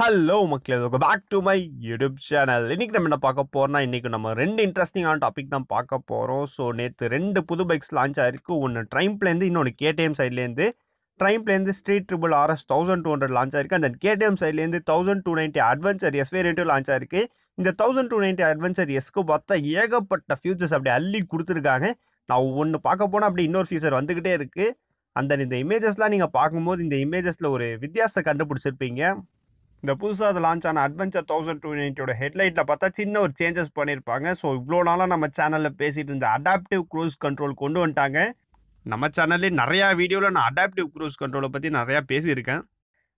hello மக்களே welcome back to my YouTube channel இன்றைக்கி நம்ம என்ன பார்க்க போகிறோம்னா இன்றைக்கி நம்ம ரெண்டு இன்ட்ரெஸ்டிங்கான டாபிக் தான் பார்க்க போகிறோம் ஸோ நேற்று ரெண்டு புது பைக்ஸ் லான்ச் ஆகிருக்கு ஒன்று ட்ரைம்ப்லேருந்து இன்னொன்று கேடிஎம் சைட்லேருந்து ட்ரைம்ப்லேருந்து street triple RS thousand two hundred launch ஆயிருக்கு அண்ட் கேடிஎம் சைட்லேருந்து thousand two ninety adventure S வேரியண்ட்டும் லான்ச் ஆயிருக்கு இந்த தௌசண்ட் டூ நைன்ட்டி அட்வென்ச்சர் எஸ்க்கு பார்த்தா ஏகப்பட்ட ஃபியூச்சர்ஸ் அப்படி அள்ளி கொடுத்துருக்காங்க நான் ஒன்று பார்க்க போனால் அப்படி இன்னொரு ஃபியூச்சர் வந்துக்கிட்டே இருக்குது அந்த இந்த இமேஜஸ்லாம் நீங்கள் பார்க்கும்போது இந்த இமேஜஸில் ஒரு வித்தியாசத்தை கண்டுபிடிச்சிருப்பீங்க இந்த புதுசாக அது லான்ச் ஆன அட்வென்ச்சர் தௌசண்ட் டூ நைன்டியோட ஹெட்லைட்டில் பார்த்தா சின்ன ஒரு சேஞ்சஸ் பண்ணியிருப்பாங்க ஸோ இவ்வளோ நாளாக நம்ம சேனலில் பேசிகிட்டு இருந்த அடாப்டிவ் க்ரூஸ் கண்ட்ரோல் கொண்டு வந்துட்டாங்க நம்ம சேனல்லே நிறையா வீடியோவில் நான் அடாப்டிவ் க்ரூஸ் கண்ட்ரோலை பற்றி நிறையா பேசியிருக்கேன்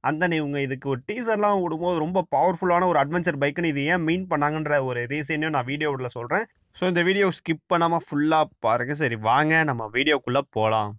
அந்த நீ இவங்க இதுக்கு ஒரு டீசர்லாம் விடும்போது ரொம்ப பவர்ஃபுல்லான ஒரு அட்வென்ச்சர் பைக்குன்னு இது ஏன் மீன் பண்ணாங்கன்ற ஒரு ரீசனையும் நான் வீடியோவில் சொல்கிறேன் ஸோ இந்த வீடியோ ஸ்கிப் பண்ணாமல் ஃபுல்லாக பாருங்கள் சரி வாங்க நம்ம வீடியோக்குள்ளே போகலாம்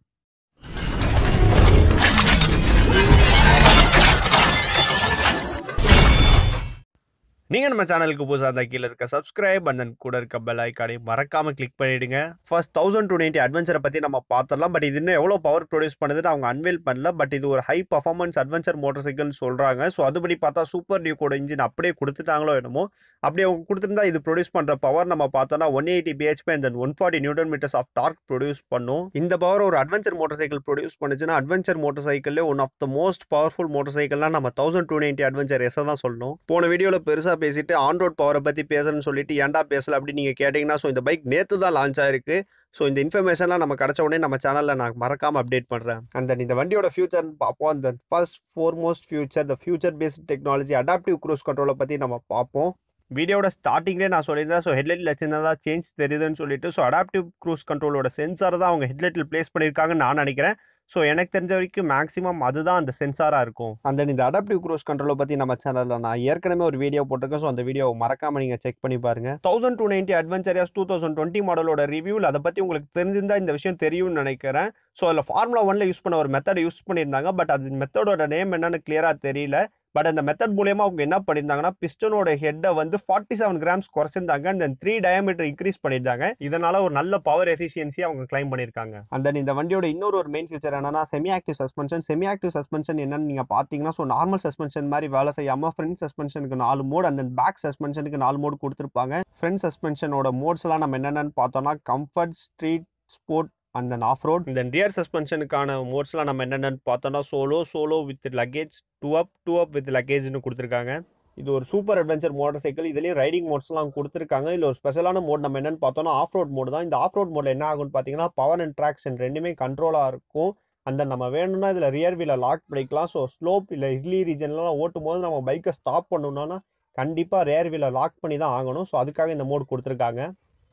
நீங்கள் நம்ம சேனலுக்கு புதுசாக இருந்தால் கீழே இருக்க சப்ஸ்கிரைப் அண்ட் தென் கூட இருக்க பெல் ஐக்கானை மறக்காமல் கிளிக் பண்ணிவிடுங்க ஃபர்ஸ்ட் தௌசண்ட் டூ நைன்ட்டி அட்வென்ச்சரை பற்றி நம்ம பார்த்துடலாம் பட் இது இன்னும் எவ்வளோ பவர் ப்ரொடியூஸ் பண்ணுதுன்னு அவங்க அன்வெல் பண்ணல பட் இது ஒரு ஹை பர்ஃபார்மன்ஸ் அட்வென்ச்சர் மோட்டர் சைக்கிள்னு சொல்கிறாங்க ஸோ அதுபடி பார்த்தா சூப்பர் டியூக்கோட இன்ஜின் அப்படியே கொடுத்துட்டாங்களோ என்னமோ அப்படி அவங்க கொடுத்துருந்தா இது ப்ரொடியூஸ் பண்ணுற பவர் நம்ம பார்த்தோம்னா one eighty BHP and then one forty newton meters of torque produce பண்ணும் இந்த பவர் ஒரு அட்வென்ச்சர் மோட்டர் சைக்கிள் ப்ரொடியூஸ் பண்ணுச்சுன்னா அட்வென்ச்சர் மோட்டர் சைக்கிளே one of the most powerful motor சைக்கிள்லாம் நம்ம தௌசண்ட் டூ நைன்ட்டி அட்வென்ச்சர் எஸ்ஸை தான் சொல்லணும் போன வீடியோவில் பெருசாக பேசிட்டு ஆன் ரோட் பவரை பற்றி பேசணும்னு சொல்லிட்டு ஏன்டா பேசலை அப்படின்னு நீங்கள் கேட்டிங்கன்னா ஸோ இந்த பைக் நேற்று தான் லான்ச் ஆயிருக்கு ஸோ இந்த இன்ஃபர்மேஷன்லாம் நம்ம கிடச்ச உடனே நம்ம சேனலில் நான் மறக்காமல் அப்டேட் பண்ணுறேன் அண்ட் தென் இந்த வண்டியோட ஃபியூச்சர்னு பார்ப்போம் அந்த ஃபர்ஸ்ட் ஃபோர்மோஸ்ட் ஃபியூச்சர் இந்த feature based technology adaptive cruise கண்ட்ரோலை பற்றி நம்ம பார்ப்போம் வீடியோட ஸ்டார்டிங்லேயே நான் சொல்லியிருந்தேன் ஸோ ஹெட்லைட்டில் சின்னதாக சேஞ்ச் தெரியுதுன்னு சொல்லிட்டு ஸோ அடாப்டிவ் க்ரூஸ் கண்ட்ரோலோட சென்சார் தான் அவங்க ஹெட்லைட்டில் ப்ளேஸ் பண்ணியிருக்காங்கன்னு நான் நினைக்கிறேன் ஸோ எனக்கு தெரிஞ்ச வரைக்கும் மேக்ஸிமம் அதுதான் அந்த சென்சாராக இருக்கும் அந்த இந்த அடாப்டிவ் க்ரோஸ் கண்ட்ரோலை பற்றி நம்ம சேனலில் நான் ஏற்கனவே ஒரு வீடியோ போட்டிருக்கேன் ஸோ அந்த வீடியோ மறக்காமல் நீங்கள் செக் பண்ணி பாருங்கள் thousand two ninety adventure S two thousand twenty மாடலோட ரிவ்யூவில் அதை பற்றி உங்களுக்கு தெரிஞ்சிருந்தா இந்த விஷயம் தெரியும்னு நினைக்கிறேன் ஸோ அதில் ஃபார்முலா ஒன்ல யூஸ் பண்ண ஒரு மெத்தடை யூஸ் பண்ணியிருந்தாங்க பட் அது மெத்தடோட நேம் என்னன்னு கிளியராக தெரியல பட் அந்த மெத்தட் மூலியமாக அவங்க என்ன பண்ணியிருந்தாங்கன்னா பிஸ்டனோட ஹெட்டை வந்து ஃபார்ட்டி செவன் கிராம்ஸ் குறைச்சிருந்தாங்க தென் த்ரீ டயமீட்டர் இன்க்ரீஸ் பண்ணியிருந்தாங்க இதனால ஒரு நல்ல பவர் எஃபிஷியன்சி அவங்க கிளைம் பண்ணியிருக்காங்க அண்ட் தென் இந்த வண்டியோட இன்னொரு ஒரு மெயின் ஃபியூச்சர் என்னன்னா semi active suspension semi active suspension என்னன்னு நீங்கள் பார்த்தீங்கன்னா ஸோ நார்மல் சஸ்பென்ஷன் மாதிரி வேலை செய்யாமல் ஃப்ரண்ட் சஸ்பென்ஷனுக்கு நாலு மோட் அண்ட் தென் பேக் சஸ்பென்ஷனுக்கு நாலு மோடு கொடுத்துருப்பாங்க ஃப்ரண்ட் சஸ்பென்ஷனோட மோட்ஸ்லாம் நம்ம என்னென்னு பார்த்தோம்னா comfort street sport and then off road then rear சஸ்பென்ஷனுக்கான மோட்ஸ்லாம் நம்ம என்னென்னு பார்த்தோம்னா solo solo with luggage two up two up with லக்கேஜ்னு கொடுத்துருக்காங்க இது ஒரு சூப்பர் அட்வென்ச்சர் மோட்டர் சைக்கிள் இதுலேயும் ரைடிங் மோட்ஸ்லாம் கொடுத்துருக்காங்க இதில் ஒரு ஸ்பெஷலான மோட் நம்ம என்னென்னு பார்த்தோம்னா ஆஃப் ரோட் மோடு தான் இந்த ஆஃப் ரோட் மோடில் என்ன ஆகும்னு பார்த்தீங்கன்னா பவர் அண்ட் ட்ராக்ஷன் ரெண்டுமே கண்ட்ரோலாக இருக்கும் அந்த நம்ம வேணும்னா இதில் ரியர் வீல லாக் பண்ணிக்கலாம் ஸோ ஸ்லோப் இல்லை ஹில்லி ரீஜன்லாம் ஓட்டும் போது நம்ம பைக்கை ஸ்டாப் பண்ணணும்னா கண்டிப்பாக ரேர் வீலை லாக் பண்ணி தான் ஆகணும் ஸோ அதுக்காக இந்த மோட் கொடுத்துருக்காங்க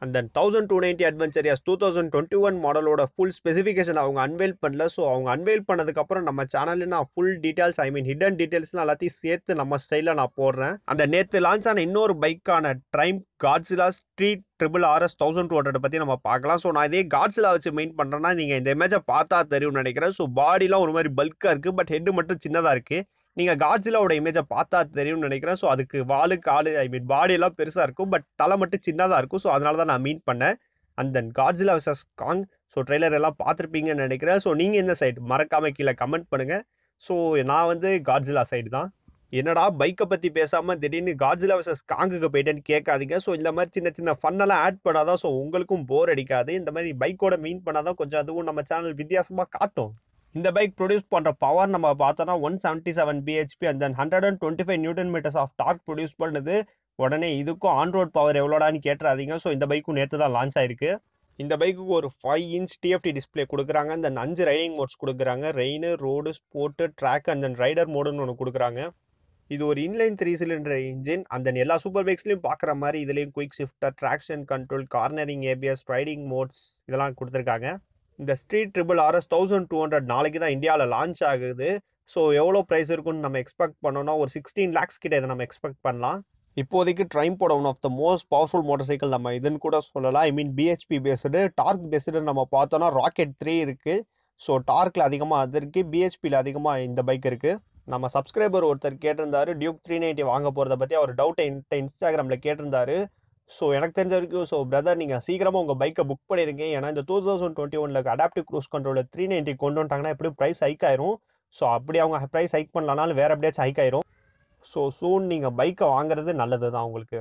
and then thousand two ninety adventurous two thousand twenty one மாடலோட ஃபுல் ஸ்பெசிஃபிகேஷன் அவங்க அன்வெயில் பண்ணல ஸோ அவங்க அன்வெயில் பண்ணதுக்கப்புறம் நம்ம சேனலில் நான் full details I mean hidden டீட்டெயில்ஸ்லாம் எல்லாத்தையும் சேர்த்து நம்ம ஸ்டைலில் நான் போடுறேன் அந்த நேற்று லான்ச் ஆன இன்னொரு பைக்கான Triumph Godzilla Street triple RS thousand two hundred பற்றி நம்ம பார்க்கலாம் ஸோ நான் இதே காட்ஸிலா வச்சு மெயின் பண்ணுறேன்னா நீங்கள் இந்த இமேஜை பார்த்தா தெரியும்னு நினைக்கிறேன் ஸோ பாடிலாம் ஒரு மாதிரி பல்காக இருக்குது பட் ஹெட்டு மட்டும் சின்னதாக இருக்குது நீங்கள் காட்ஸிலாவோட இமேஜை பார்த்தா தெரியும்னு நினைக்கிறேன் ஸோ அதுக்கு வாலு காலு ஐ மீன் பாடியெல்லாம் பெருசாக இருக்கும் பட் தலை மட்டும் சின்னதாக இருக்கும் ஸோ அதனால தான் நான் மீன் பண்ணேன் and then Godzilla versus Kong so trailer எல்லாம் பார்த்துருப்பீங்கன்னு நினைக்கிறேன் ஸோ நீங்கள் என்ன சைடு மறக்காமல் கீழே கமெண்ட் பண்ணுங்கள் ஸோ நான் வந்து காட்ஸிலா சைடு தான் என்னடா பைக்கை பற்றி பேசாமல் திடீர்னு காட்ஸிலா விசஸ் காங்குக்கு போயிட்டேன்னு கேட்காதீங்க ஸோ இந்த மாதிரி சின்ன சின்ன ஃபன்னெல்லாம் ஆட் பண்ணாதான் ஸோ உங்களுக்கும் போர் அடிக்காது இந்த மாதிரி பைக்கோட மீன் பண்ணாதான் கொஞ்சம் அதுவும் நம்ம சேனல் வித்தியாசமாக காட்டும் இந்த பைக் ப்ரொடியூஸ் பண்ணுற பவர் நம்ம பார்த்தோன்னா one seventy seven BHP and then hundred and twenty five Newton meters of torque produce பண்ணுது உடனே இதுக்கும் ஆன்ரோட் பவர் எவ்வளோடான்னு கேட்டுறாதீங்க ஸோ இந்த பைக்கும் நேற்று தான் லான்ச் ஆயிருக்கு இந்த பைக்குக்கு ஒரு ஃபைவ் இன்ச் டிஎஃப்டி டிஸ்பிளே கொடுக்குறாங்க இந்த அஞ்சு ரைடிங் மோட்ஸ் கொடுக்குறாங்க rain road sport track and then rider மோடுன்னு ஒன்று கொடுக்குறாங்க இது ஒரு இன்லைன் த்ரீ சிலிண்டர் இன்ஜின் அந்த எல்லா சூப்பர் பைக்ஸ்லையும் பார்க்குற மாதிரி இதுலேயும் quick shifter traction control cornering ABS riding modes இதெல்லாம் கொடுத்துருக்காங்க இந்த Street triple RS thousand two hundred நாளைக்கு தான் இந்தியாவில் லான்ச் ஆகுது ஸோ எவ்வளோ ப்ரைஸ் இருக்குன்னு நம்ம எக்ஸ்பெக்ட் பண்ணோம்னா ஒரு சிக்ஸ்டீன் லேக்ஸ் கிட்ட இதை நம்ம எக்ஸ்பெக்ட் பண்ணலாம் இப்போதைக்கு ட்ரைம்போட one of the most powerful motorcycle நம்ம இதுன்னு கூட சொல்லலாம் I mean BHP based torque based நம்ம பார்த்தோன்னா ராக்கெட் த்ரீ இருக்குது ஸோ டார்க்கில் அதிகமாக அது இருக்குது பிஹெச்பியில் அதிகமாக இந்த பைக் இருக்குது நம்ம சப்ஸ்கிரைபர் ஒருத்தர் கேட்டிருந்தாரு டியூக் த்ரீ நைன்ட்டி வாங்க போகிறத பற்றி அவர் டவுட் என்கிட்ட இன்ஸ்டாகிராமில் கேட்டிருந்தாரு ஸோ எனக்கு தெரிஞ்ச வரைக்கும் ஸோ பிரதர் நீங்கள் சீக்கிரமாக உங்கள் பைக்கை புக் பண்ணிடுங்க ஏன்னா இந்த டூ தௌசண்ட் டுவெண்ட்டி ஒனில் அடாப்டிவ் க்ரூஸ் கண்ட்ரோலில் த்ரீ நைன்ட்டி கொண்டு வந்துட்டாங்கன்னா எப்படியும் ப்ரைஸ் ஹைக் ஆயிரும் ஸோ அப்படி அவங்க ப்ரைஸ் ஹைக் பண்ணலனாலும் வேறு எப்படியாச்சும் ஹைக் ஆயிரும் ஸோ சூன் நீங்கள் பைக்கை வாங்குறது நல்லது தான் உங்களுக்கு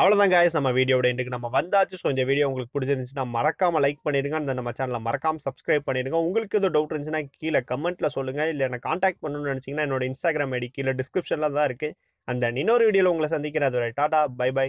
அவ்வளோதான் காய்ஸ் நம்ம வீடியோட இன்றைக்கு நம்ம வந்தாச்சு ஸோ இந்த வீடியோ உங்களுக்கு பிடிச்சிருந்துச்சுன்னா மறக்காமல் லைக் பண்ணிடுங்க அந்த நம்ம சேனலில் மறக்காமல் சப்ஸ்கிரைப் பண்ணிடுங்க உங்களுக்கு எதுவும் டவுட் இருந்துச்சுன்னா கீழே கமெண்ட்டில் சொல்லுங்கள் இல்லை என்ன காண்டாக்ட் பண்ணணும்னு நினச்சிங்கன்னா என்னோட இன்ஸ்டாகிராம் ஐடி கீழே டிஸ்கிரிப்ஷனில் தான் இருக்குது அந்த இன்னொரு வீடியோவில் உங்களை சந்திக்கிறேன் அதோட டாடா பை பை